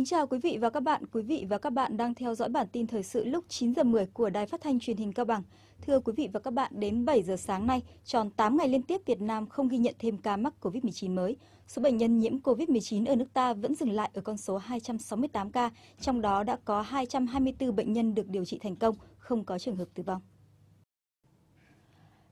Kính chào quý vị và các bạn. Quý vị và các bạn đang theo dõi bản tin thời sự lúc 9 giờ 10 của Đài Phát thanh Truyền hình Cao Bằng. Thưa quý vị và các bạn, đến 7 giờ sáng nay, tròn 8 ngày liên tiếp Việt Nam không ghi nhận thêm ca mắc COVID-19 mới. Số bệnh nhân nhiễm COVID-19 ở nước ta vẫn dừng lại ở con số 268 ca, trong đó đã có 224 bệnh nhân được điều trị thành công, không có trường hợp tử vong.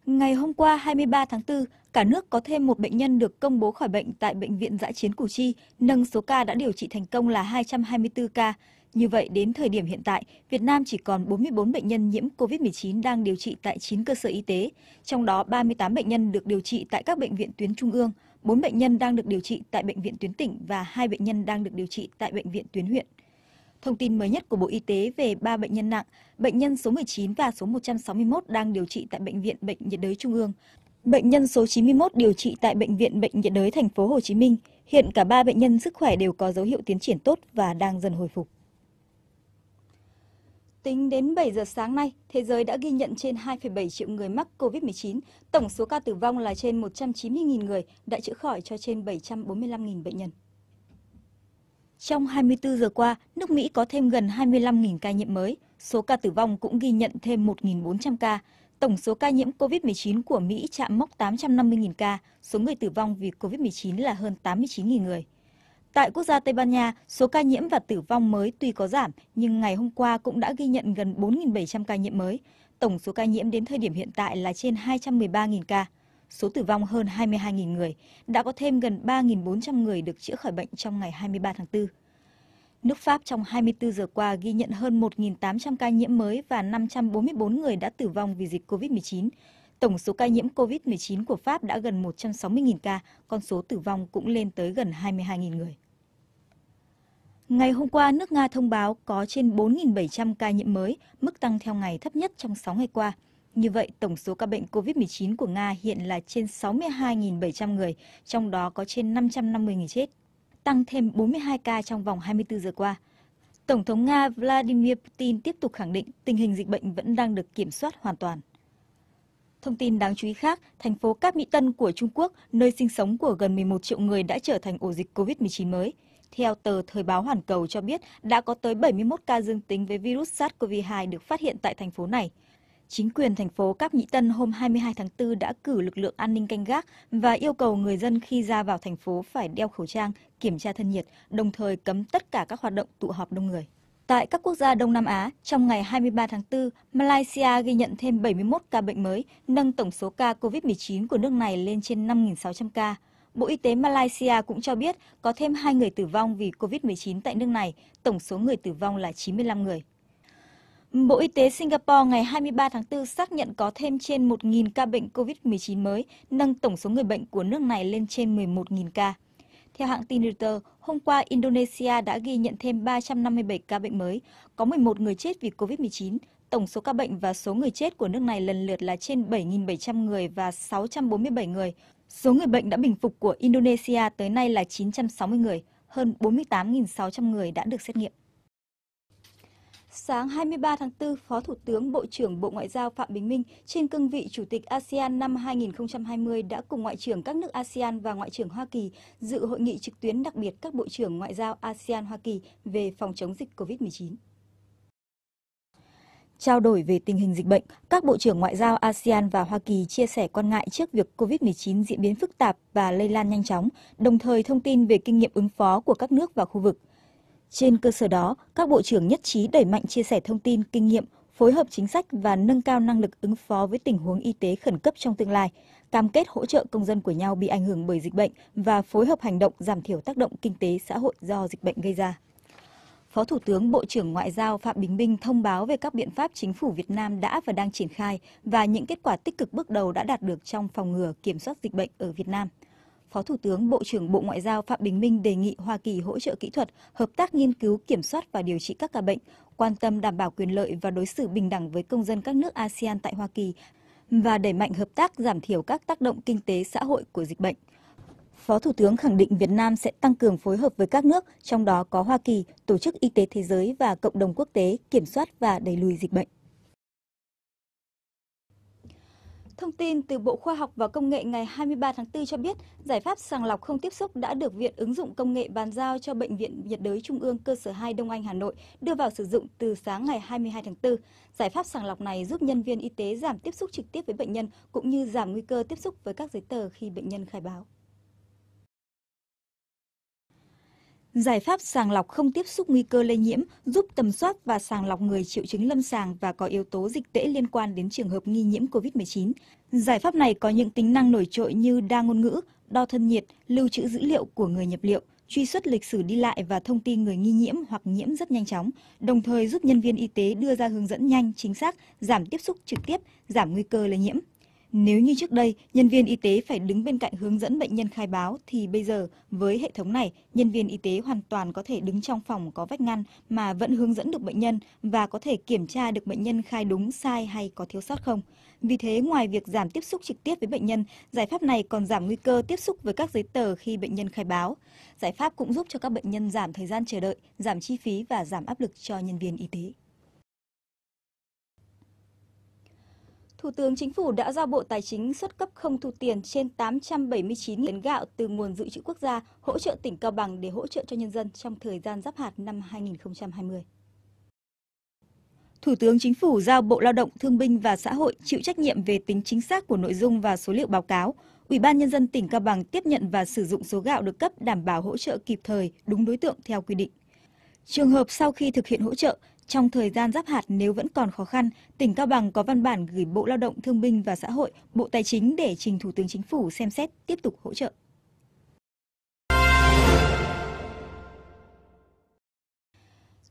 Ngày hôm qua 23 tháng 4, cả nước có thêm một bệnh nhân được công bố khỏi bệnh tại Bệnh viện Giã chiến Củ Chi, nâng số ca đã điều trị thành công là 224 ca. Như vậy, đến thời điểm hiện tại, Việt Nam chỉ còn 44 bệnh nhân nhiễm COVID-19 đang điều trị tại 9 cơ sở y tế, trong đó 38 bệnh nhân được điều trị tại các bệnh viện tuyến trung ương, 4 bệnh nhân đang được điều trị tại bệnh viện tuyến tỉnh và 2 bệnh nhân đang được điều trị tại bệnh viện tuyến huyện. Thông tin mới nhất của Bộ Y tế về 3 bệnh nhân nặng, bệnh nhân số 19 và số 161 đang điều trị tại bệnh viện Bệnh nhiệt đới Trung ương. Bệnh nhân số 91 điều trị tại bệnh viện Bệnh nhiệt đới thành phố Hồ Chí Minh. Hiện cả 3 bệnh nhân sức khỏe đều có dấu hiệu tiến triển tốt và đang dần hồi phục. Tính đến 7 giờ sáng nay, thế giới đã ghi nhận trên 2,7 triệu người mắc COVID-19. Tổng số ca tử vong là trên 190.000 người, đã chữa khỏi cho trên 745.000 bệnh nhân. Trong 24 giờ qua, nước Mỹ có thêm gần 25.000 ca nhiễm mới, số ca tử vong cũng ghi nhận thêm 1.400 ca. Tổng số ca nhiễm COVID-19 của Mỹ chạm mốc 850.000 ca, số người tử vong vì COVID-19 là hơn 89.000 người. Tại quốc gia Tây Ban Nha, số ca nhiễm và tử vong mới tuy có giảm, nhưng ngày hôm qua cũng đã ghi nhận gần 4.700 ca nhiễm mới. Tổng số ca nhiễm đến thời điểm hiện tại là trên 213.000 ca. Số tử vong hơn 22.000 người, đã có thêm gần 3.400 người được chữa khỏi bệnh trong ngày 23 tháng 4. Nước Pháp trong 24 giờ qua ghi nhận hơn 1.800 ca nhiễm mới và 544 người đã tử vong vì dịch COVID-19. Tổng số ca nhiễm COVID-19 của Pháp đã gần 160.000 ca, con số tử vong cũng lên tới gần 22.000 người. Ngày hôm qua, nước Nga thông báo có trên 4.700 ca nhiễm mới, mức tăng theo ngày thấp nhất trong 6 ngày qua – như vậy, tổng số ca bệnh COVID-19 của Nga hiện là trên 62.700 người, trong đó có trên 550 người chết, tăng thêm 42 ca trong vòng 24 giờ qua. Tổng thống Nga Vladimir Putin tiếp tục khẳng định tình hình dịch bệnh vẫn đang được kiểm soát hoàn toàn. Thông tin đáng chú ý khác, thành phố Cáp Mỹ Tân của Trung Quốc, nơi sinh sống của gần 11 triệu người đã trở thành ổ dịch COVID-19 mới. Theo tờ Thời báo Hoàn Cầu cho biết, đã có tới 71 ca dương tính với virus SARS-CoV-2 được phát hiện tại thành phố này. Chính quyền thành phố Cáp Nhĩ Tân hôm 22 tháng 4 đã cử lực lượng an ninh canh gác và yêu cầu người dân khi ra vào thành phố phải đeo khẩu trang, kiểm tra thân nhiệt, đồng thời cấm tất cả các hoạt động tụ họp đông người. Tại các quốc gia Đông Nam Á, trong ngày 23 tháng 4, Malaysia ghi nhận thêm 71 ca bệnh mới, nâng tổng số ca COVID-19 của nước này lên trên 5.600 ca. Bộ Y tế Malaysia cũng cho biết có thêm 2 người tử vong vì COVID-19 tại nước này, tổng số người tử vong là 95 người. Bộ Y tế Singapore ngày 23 tháng 4 xác nhận có thêm trên 1.000 ca bệnh COVID-19 mới, nâng tổng số người bệnh của nước này lên trên 11.000 ca. Theo hãng tin Reuters, hôm qua Indonesia đã ghi nhận thêm 357 ca bệnh mới, có 11 người chết vì COVID-19. Tổng số ca bệnh và số người chết của nước này lần lượt là trên 7.700 người và 647 người. Số người bệnh đã bình phục của Indonesia tới nay là 960 người, hơn 48.600 người đã được xét nghiệm sáng 23 tháng 4, Phó Thủ tướng Bộ trưởng Bộ Ngoại giao Phạm Bình Minh trên cương vị Chủ tịch ASEAN năm 2020 đã cùng Ngoại trưởng các nước ASEAN và Ngoại trưởng Hoa Kỳ dự hội nghị trực tuyến đặc biệt các Bộ trưởng Ngoại giao ASEAN-Hoa Kỳ về phòng chống dịch COVID-19 trao đổi về tình hình dịch bệnh, các bộ trưởng ngoại giao ASEAN và Hoa Kỳ chia sẻ quan ngại trước việc COVID-19 diễn biến phức tạp và lây lan nhanh chóng, đồng thời thông tin về kinh nghiệm ứng phó của các nước và khu vực. Trên cơ sở đó, các bộ trưởng nhất trí đẩy mạnh chia sẻ thông tin, kinh nghiệm, phối hợp chính sách và nâng cao năng lực ứng phó với tình huống y tế khẩn cấp trong tương lai, cam kết hỗ trợ công dân của nhau bị ảnh hưởng bởi dịch bệnh và phối hợp hành động giảm thiểu tác động kinh tế xã hội do dịch bệnh gây ra. Phó Thủ tướng Bộ trưởng Ngoại giao Phạm Bình Minh thông báo về các biện pháp chính phủ Việt Nam đã và đang triển khai và những kết quả tích cực bước đầu đã đạt được trong phòng ngừa kiểm soát dịch bệnh ở Việt Nam – Phó Thủ tướng Bộ trưởng Bộ Ngoại giao Phạm Bình Minh đề nghị Hoa Kỳ hỗ trợ kỹ thuật, hợp tác nghiên cứu, kiểm soát và điều trị các ca bệnh, quan tâm đảm bảo quyền lợi và đối xử bình đẳng với công dân các nước ASEAN tại Hoa Kỳ và đẩy mạnh hợp tác giảm thiểu các tác động kinh tế xã hội của dịch bệnh. Phó Thủ tướng khẳng định Việt Nam sẽ tăng cường phối hợp với các nước, trong đó có Hoa Kỳ, Tổ chức Y tế Thế giới và cộng đồng quốc tế kiểm soát và đẩy lùi dịch bệnh. Thông tin từ Bộ Khoa học và Công nghệ ngày 23 tháng 4 cho biết, giải pháp sàng lọc không tiếp xúc đã được Viện ứng dụng công nghệ bàn giao cho Bệnh viện nhiệt đới Trung ương cơ sở 2 Đông Anh Hà Nội đưa vào sử dụng từ sáng ngày 22 tháng 4. Giải pháp sàng lọc này giúp nhân viên y tế giảm tiếp xúc trực tiếp với bệnh nhân cũng như giảm nguy cơ tiếp xúc với các giấy tờ khi bệnh nhân khai báo. Giải pháp sàng lọc không tiếp xúc nguy cơ lây nhiễm giúp tầm soát và sàng lọc người triệu chứng lâm sàng và có yếu tố dịch tễ liên quan đến trường hợp nghi nhiễm COVID-19. Giải pháp này có những tính năng nổi trội như đa ngôn ngữ, đo thân nhiệt, lưu trữ dữ liệu của người nhập liệu, truy xuất lịch sử đi lại và thông tin người nghi nhiễm hoặc nhiễm rất nhanh chóng, đồng thời giúp nhân viên y tế đưa ra hướng dẫn nhanh, chính xác, giảm tiếp xúc trực tiếp, giảm nguy cơ lây nhiễm. Nếu như trước đây, nhân viên y tế phải đứng bên cạnh hướng dẫn bệnh nhân khai báo, thì bây giờ với hệ thống này, nhân viên y tế hoàn toàn có thể đứng trong phòng có vách ngăn mà vẫn hướng dẫn được bệnh nhân và có thể kiểm tra được bệnh nhân khai đúng, sai hay có thiếu sót không. Vì thế, ngoài việc giảm tiếp xúc trực tiếp với bệnh nhân, giải pháp này còn giảm nguy cơ tiếp xúc với các giấy tờ khi bệnh nhân khai báo. Giải pháp cũng giúp cho các bệnh nhân giảm thời gian chờ đợi, giảm chi phí và giảm áp lực cho nhân viên y tế. Thủ tướng Chính phủ đã giao Bộ Tài chính xuất cấp không thu tiền trên 879 tấn gạo từ nguồn dự trữ quốc gia hỗ trợ tỉnh Cao Bằng để hỗ trợ cho nhân dân trong thời gian giáp hạt năm 2020. Thủ tướng Chính phủ giao Bộ Lao động, Thương binh và Xã hội chịu trách nhiệm về tính chính xác của nội dung và số liệu báo cáo. Ủy ban Nhân dân tỉnh Cao Bằng tiếp nhận và sử dụng số gạo được cấp đảm bảo hỗ trợ kịp thời, đúng đối tượng theo quy định. Trường hợp sau khi thực hiện hỗ trợ, trong thời gian giáp hạt nếu vẫn còn khó khăn, tỉnh Cao Bằng có văn bản gửi Bộ Lao động Thương binh và Xã hội, Bộ Tài chính để trình Thủ tướng Chính phủ xem xét tiếp tục hỗ trợ.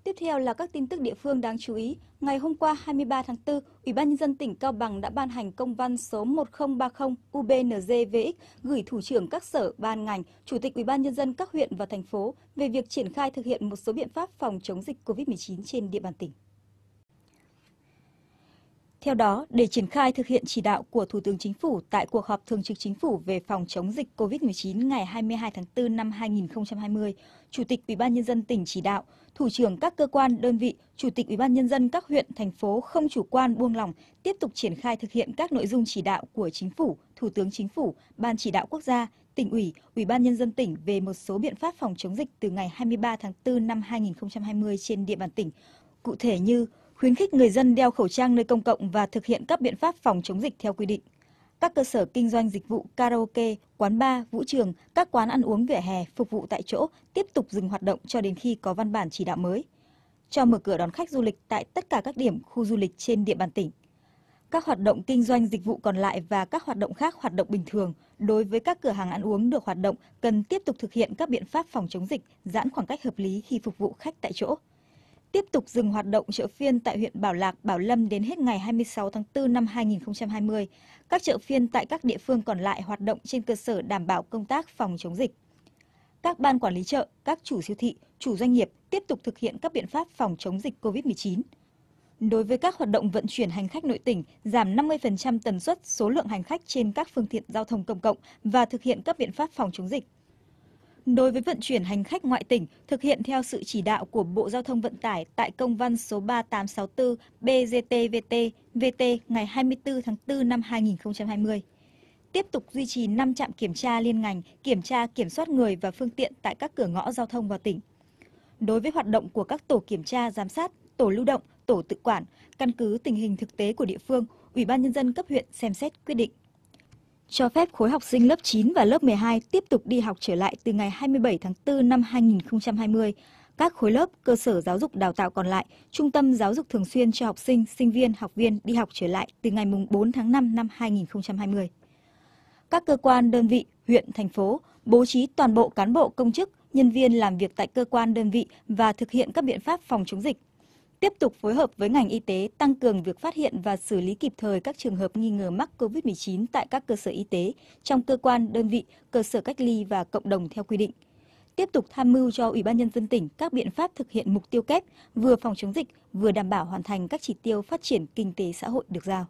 Tiếp theo là các tin tức địa phương đáng chú ý. Ngày hôm qua 23 tháng 4, Ủy ban nhân dân tỉnh Cao Bằng đã ban hành công văn số 1030 UBNZVX gửi thủ trưởng các sở, ban ngành, chủ tịch Ủy ban nhân dân các huyện và thành phố về việc triển khai thực hiện một số biện pháp phòng chống dịch COVID-19 trên địa bàn tỉnh. Theo đó, để triển khai thực hiện chỉ đạo của Thủ tướng Chính phủ tại cuộc họp Thường trực Chính phủ về phòng chống dịch COVID-19 ngày 22 tháng 4 năm 2020, Chủ tịch Ủy ban nhân dân tỉnh chỉ đạo thủ trưởng các cơ quan, đơn vị, chủ tịch Ủy ban nhân dân các huyện, thành phố không chủ quan buông lỏng, tiếp tục triển khai thực hiện các nội dung chỉ đạo của Chính phủ, Thủ tướng Chính phủ, Ban chỉ đạo quốc gia, tỉnh ủy, Ủy ban nhân dân tỉnh về một số biện pháp phòng chống dịch từ ngày 23 tháng 4 năm 2020 trên địa bàn tỉnh, cụ thể như khuyến khích người dân đeo khẩu trang nơi công cộng và thực hiện các biện pháp phòng chống dịch theo quy định. Các cơ sở kinh doanh dịch vụ karaoke, quán bar, vũ trường, các quán ăn uống vỉa hè phục vụ tại chỗ tiếp tục dừng hoạt động cho đến khi có văn bản chỉ đạo mới. Cho mở cửa đón khách du lịch tại tất cả các điểm khu du lịch trên địa bàn tỉnh. Các hoạt động kinh doanh dịch vụ còn lại và các hoạt động khác hoạt động bình thường đối với các cửa hàng ăn uống được hoạt động cần tiếp tục thực hiện các biện pháp phòng chống dịch, giãn khoảng cách hợp lý khi phục vụ khách tại chỗ tiếp tục dừng hoạt động chợ phiên tại huyện Bảo Lạc, Bảo Lâm đến hết ngày 26 tháng 4 năm 2020. Các chợ phiên tại các địa phương còn lại hoạt động trên cơ sở đảm bảo công tác phòng chống dịch. Các ban quản lý chợ, các chủ siêu thị, chủ doanh nghiệp tiếp tục thực hiện các biện pháp phòng chống dịch COVID-19. Đối với các hoạt động vận chuyển hành khách nội tỉnh, giảm 50% tần suất số lượng hành khách trên các phương tiện giao thông công cộng và thực hiện các biện pháp phòng chống dịch. Đối với vận chuyển hành khách ngoại tỉnh, thực hiện theo sự chỉ đạo của Bộ Giao thông Vận tải tại công văn số 3864 BGTVT VT ngày 24 tháng 4 năm 2020. Tiếp tục duy trì 5 trạm kiểm tra liên ngành, kiểm tra kiểm soát người và phương tiện tại các cửa ngõ giao thông vào tỉnh. Đối với hoạt động của các tổ kiểm tra giám sát, tổ lưu động, tổ tự quản, căn cứ tình hình thực tế của địa phương, Ủy ban nhân dân cấp huyện xem xét quyết định cho phép khối học sinh lớp 9 và lớp 12 tiếp tục đi học trở lại từ ngày 27 tháng 4 năm 2020. Các khối lớp, cơ sở giáo dục đào tạo còn lại, trung tâm giáo dục thường xuyên cho học sinh, sinh viên, học viên đi học trở lại từ ngày 4 tháng 5 năm 2020. Các cơ quan, đơn vị, huyện, thành phố bố trí toàn bộ cán bộ công chức, nhân viên làm việc tại cơ quan đơn vị và thực hiện các biện pháp phòng chống dịch tiếp tục phối hợp với ngành y tế tăng cường việc phát hiện và xử lý kịp thời các trường hợp nghi ngờ mắc COVID-19 tại các cơ sở y tế, trong cơ quan, đơn vị, cơ sở cách ly và cộng đồng theo quy định. Tiếp tục tham mưu cho Ủy ban Nhân dân tỉnh các biện pháp thực hiện mục tiêu kép vừa phòng chống dịch vừa đảm bảo hoàn thành các chỉ tiêu phát triển kinh tế xã hội được giao.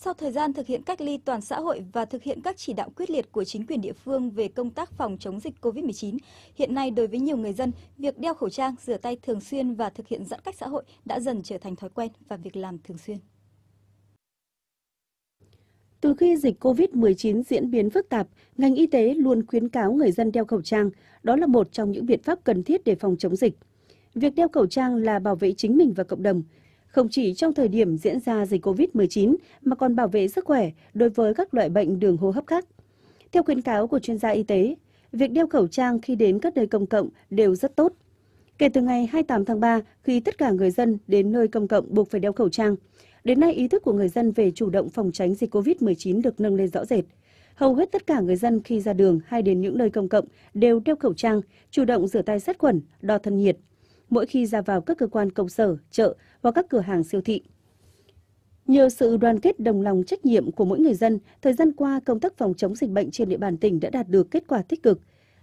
Sau thời gian thực hiện cách ly toàn xã hội và thực hiện các chỉ đạo quyết liệt của chính quyền địa phương về công tác phòng chống dịch COVID-19, hiện nay đối với nhiều người dân, việc đeo khẩu trang, rửa tay thường xuyên và thực hiện giãn cách xã hội đã dần trở thành thói quen và việc làm thường xuyên. Từ khi dịch COVID-19 diễn biến phức tạp, ngành y tế luôn khuyến cáo người dân đeo khẩu trang. Đó là một trong những biện pháp cần thiết để phòng chống dịch. Việc đeo khẩu trang là bảo vệ chính mình và cộng đồng – không chỉ trong thời điểm diễn ra dịch COVID-19 mà còn bảo vệ sức khỏe đối với các loại bệnh đường hô hấp khác. Theo khuyến cáo của chuyên gia y tế, việc đeo khẩu trang khi đến các nơi công cộng đều rất tốt. Kể từ ngày 28 tháng 3, khi tất cả người dân đến nơi công cộng buộc phải đeo khẩu trang, đến nay ý thức của người dân về chủ động phòng tránh dịch COVID-19 được nâng lên rõ rệt. Hầu hết tất cả người dân khi ra đường hay đến những nơi công cộng đều đeo khẩu trang, chủ động rửa tay sát khuẩn, đo thân nhiệt mỗi khi ra vào các cơ quan công sở, chợ và các cửa hàng siêu thị. Nhờ sự đoàn kết đồng lòng trách nhiệm của mỗi người dân, thời gian qua công tác phòng chống dịch bệnh trên địa bàn tỉnh đã đạt được kết quả tích cực.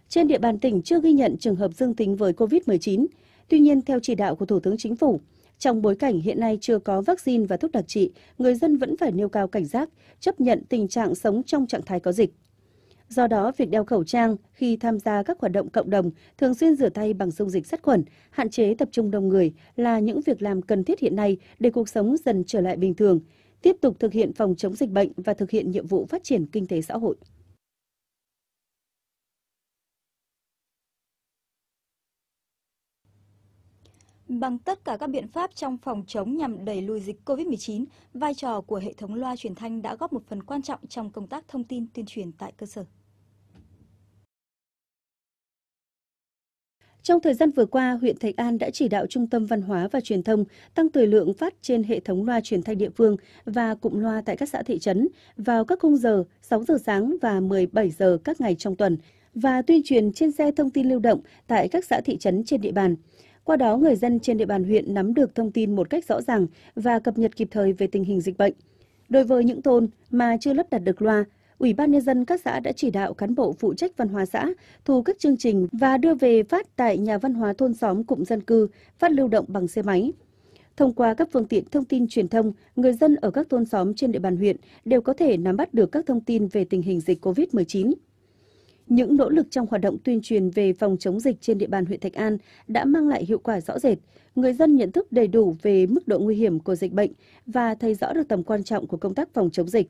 Trên địa bàn tỉnh chưa ghi nhận trường hợp dương tính với COVID-19. Tuy nhiên, theo chỉ đạo của Thủ tướng Chính phủ, trong bối cảnh hiện nay chưa có vaccine và thuốc đặc trị, người dân vẫn phải nêu cao cảnh giác, chấp nhận tình trạng sống trong trạng thái có dịch. Do đó, việc đeo khẩu trang khi tham gia các hoạt động cộng đồng, thường xuyên rửa tay bằng dung dịch sát khuẩn, hạn chế tập trung đông người là những việc làm cần thiết hiện nay để cuộc sống dần trở lại bình thường, tiếp tục thực hiện phòng chống dịch bệnh và thực hiện nhiệm vụ phát triển kinh tế xã hội. Bằng tất cả các biện pháp trong phòng chống nhằm đẩy lùi dịch COVID-19, vai trò của hệ thống loa truyền thanh đã góp một phần quan trọng trong công tác thông tin tuyên truyền tại cơ sở. Trong thời gian vừa qua, huyện Thạch An đã chỉ đạo Trung tâm Văn hóa và Truyền thông tăng thời lượng phát trên hệ thống loa truyền thanh địa phương và cụm loa tại các xã thị trấn vào các khung giờ 6 giờ sáng và 17 giờ các ngày trong tuần và tuyên truyền trên xe thông tin lưu động tại các xã thị trấn trên địa bàn. Qua đó, người dân trên địa bàn huyện nắm được thông tin một cách rõ ràng và cập nhật kịp thời về tình hình dịch bệnh. Đối với những thôn mà chưa lắp đặt được loa, Ủy ban Nhân dân các xã đã chỉ đạo cán bộ phụ trách văn hóa xã thu các chương trình và đưa về phát tại nhà văn hóa thôn xóm cụm dân cư, phát lưu động bằng xe máy. Thông qua các phương tiện thông tin truyền thông, người dân ở các thôn xóm trên địa bàn huyện đều có thể nắm bắt được các thông tin về tình hình dịch COVID-19 những nỗ lực trong hoạt động tuyên truyền về phòng chống dịch trên địa bàn huyện Thạch An đã mang lại hiệu quả rõ rệt. Người dân nhận thức đầy đủ về mức độ nguy hiểm của dịch bệnh và thấy rõ được tầm quan trọng của công tác phòng chống dịch.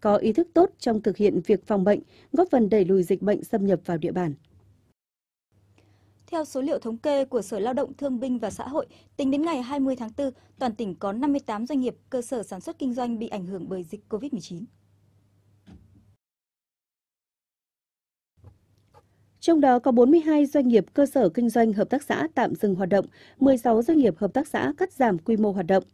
Có ý thức tốt trong thực hiện việc phòng bệnh, góp phần đẩy lùi dịch bệnh xâm nhập vào địa bàn. Theo số liệu thống kê của Sở Lao động Thương binh và Xã hội, tính đến ngày 20 tháng 4, toàn tỉnh có 58 doanh nghiệp cơ sở sản xuất kinh doanh bị ảnh hưởng bởi dịch COVID-19. Trong đó có 42 doanh nghiệp cơ sở kinh doanh hợp tác xã tạm dừng hoạt động, 16 doanh nghiệp hợp tác xã cắt giảm quy mô hoạt động.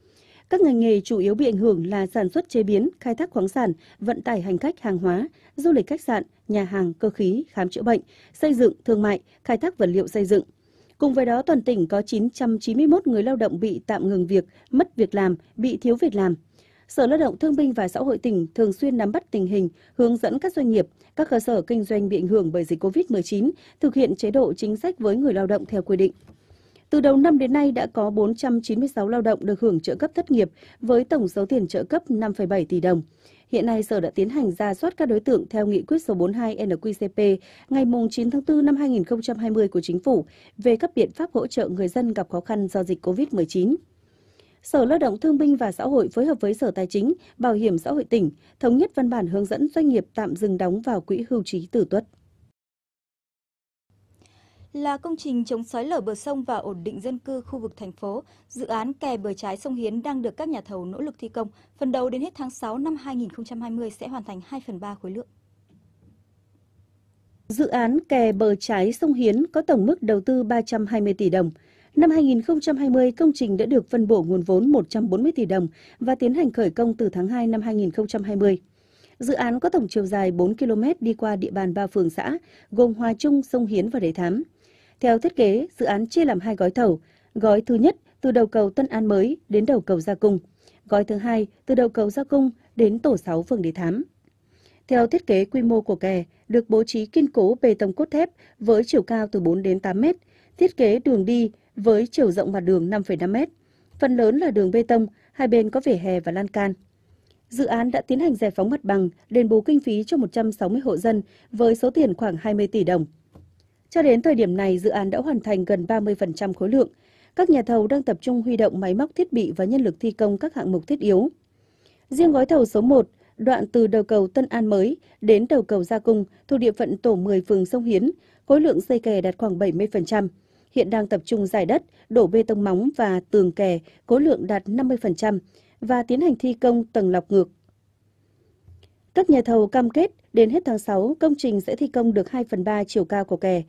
Các ngành nghề chủ yếu bị ảnh hưởng là sản xuất chế biến, khai thác khoáng sản, vận tải hành khách hàng hóa, du lịch khách sạn, nhà hàng, cơ khí, khám chữa bệnh, xây dựng, thương mại, khai thác vật liệu xây dựng. Cùng với đó, toàn tỉnh có 991 người lao động bị tạm ngừng việc, mất việc làm, bị thiếu việc làm, Sở Lao động Thương binh và Xã hội tỉnh thường xuyên nắm bắt tình hình, hướng dẫn các doanh nghiệp, các cơ sở kinh doanh bị ảnh hưởng bởi dịch COVID-19 thực hiện chế độ chính sách với người lao động theo quy định. Từ đầu năm đến nay đã có 496 lao động được hưởng trợ cấp thất nghiệp với tổng số tiền trợ cấp 5,7 tỷ đồng. Hiện nay Sở đã tiến hành ra soát các đối tượng theo nghị quyết số 42 NQCP ngày 9 tháng 4 năm 2020 của Chính phủ về các biện pháp hỗ trợ người dân gặp khó khăn do dịch COVID-19. Sở Lao động Thương binh và Xã hội phối hợp với Sở Tài chính, Bảo hiểm xã hội tỉnh thống nhất văn bản hướng dẫn doanh nghiệp tạm dừng đóng vào quỹ hưu trí tử tuất là công trình chống sói lở bờ sông và ổn định dân cư khu vực thành phố. Dự án kè bờ trái sông Hiến đang được các nhà thầu nỗ lực thi công. Phần đầu đến hết tháng 6 năm 2020 sẽ hoàn thành 2 phần 3 khối lượng. Dự án kè bờ trái sông Hiến có tổng mức đầu tư 320 tỷ đồng. Năm 2020, công trình đã được phân bổ nguồn vốn 140 tỷ đồng và tiến hành khởi công từ tháng 2 năm 2020. Dự án có tổng chiều dài 4 km đi qua địa bàn ba phường xã, gồm Hòa Trung, Sông Hiến và Đề Thám. Theo thiết kế, dự án chia làm hai gói thầu. Gói thứ nhất từ đầu cầu Tân An mới đến đầu cầu Gia Cung. Gói thứ hai từ đầu cầu Gia Cung đến tổ 6 phường Đề Thám. Theo thiết kế quy mô của kè, được bố trí kiên cố bê tông cốt thép với chiều cao từ 4 đến 8 mét, thiết kế đường đi với chiều rộng mặt đường 5,5 mét. Phần lớn là đường bê tông, hai bên có vỉa hè và lan can. Dự án đã tiến hành giải phóng mặt bằng, đền bù kinh phí cho 160 hộ dân với số tiền khoảng 20 tỷ đồng. Cho đến thời điểm này, dự án đã hoàn thành gần 30% khối lượng. Các nhà thầu đang tập trung huy động máy móc thiết bị và nhân lực thi công các hạng mục thiết yếu. Riêng gói thầu số 1, đoạn từ đầu cầu Tân An mới đến đầu cầu Gia Cung thuộc địa phận tổ 10 phường Sông Hiến, khối lượng dây kè đạt khoảng 70% hiện đang tập trung giải đất, đổ bê tông móng và tường kè, cố lượng đạt 50% và tiến hành thi công tầng lọc ngược. Các nhà thầu cam kết đến hết tháng 6 công trình sẽ thi công được 2 phần 3 chiều cao của kè,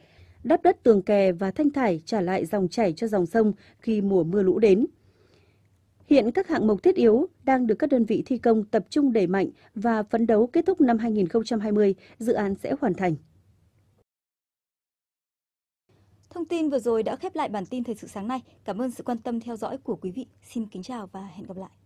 đắp đất tường kè và thanh thải trả lại dòng chảy cho dòng sông khi mùa mưa lũ đến. Hiện các hạng mục thiết yếu đang được các đơn vị thi công tập trung đẩy mạnh và phấn đấu kết thúc năm 2020, dự án sẽ hoàn thành. Thông tin vừa rồi đã khép lại bản tin thời sự sáng nay. Cảm ơn sự quan tâm theo dõi của quý vị. Xin kính chào và hẹn gặp lại.